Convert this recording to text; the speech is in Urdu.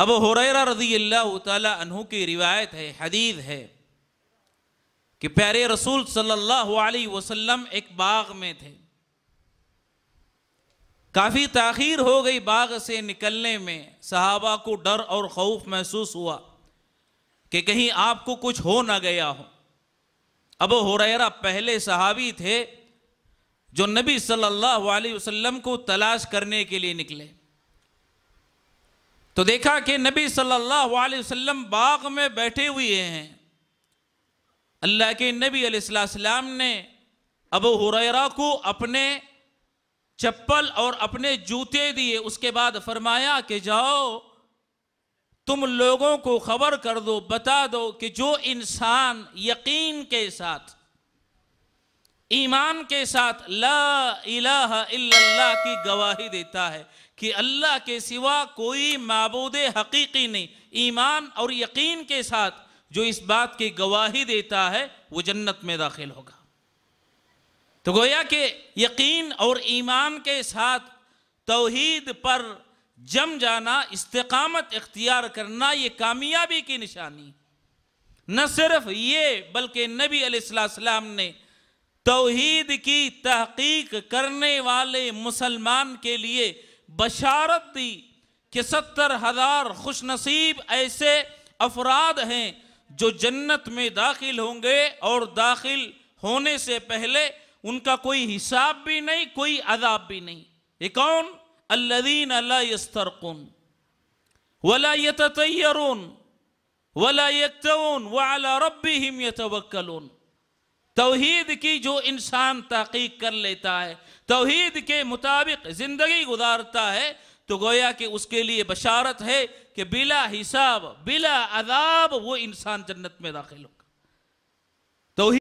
ابو حریرہ رضی اللہ تعالیٰ عنہ کی روایت ہے حدید ہے کہ پیارے رسول صلی اللہ علیہ وسلم ایک باغ میں تھے کافی تاخیر ہو گئی باغ سے نکلنے میں صحابہ کو ڈر اور خوف محسوس ہوا کہ کہیں آپ کو کچھ ہو نہ گیا ہو ابو حریرہ پہلے صحابی تھے جو نبی صلی اللہ علیہ وسلم کو تلاش کرنے کے لیے نکلے تو دیکھا کہ نبی صلی اللہ علیہ وسلم باغ میں بیٹھے ہوئے ہیں اللہ کے نبی علیہ السلام نے ابو حریرہ کو اپنے چپل اور اپنے جوتے دیے اس کے بعد فرمایا کہ جاؤ تم لوگوں کو خبر کر دو بتا دو کہ جو انسان یقین کے ساتھ ایمان کے ساتھ لا الہ الا اللہ کی گواہی دیتا ہے کہ اللہ کے سوا کوئی معبود حقیقی نہیں ایمان اور یقین کے ساتھ جو اس بات کی گواہی دیتا ہے وہ جنت میں داخل ہوگا تو گویا کہ یقین اور ایمان کے ساتھ توحید پر جم جانا استقامت اختیار کرنا یہ کامیابی کی نشانی نہ صرف یہ بلکہ نبی علیہ السلام نے توحید کی تحقیق کرنے والے مسلمان کے لیے بشارت دی کہ ستر ہزار خوش نصیب ایسے افراد ہیں جو جنت میں داخل ہوں گے اور داخل ہونے سے پہلے ان کا کوئی حساب بھی نہیں کوئی عذاب بھی نہیں یہ کون الذین لا یسترقون ولا ولا ربهم يتوکلون توحید کی جو انسان تحقیق کر لیتا ہے توحید کے مطابق زندگی گزارتا ہے تو گویا کہ اس کے لیے بشارت ہے کہ بلا حساب بلا عذاب وہ انسان جنت میں داخل ہوگا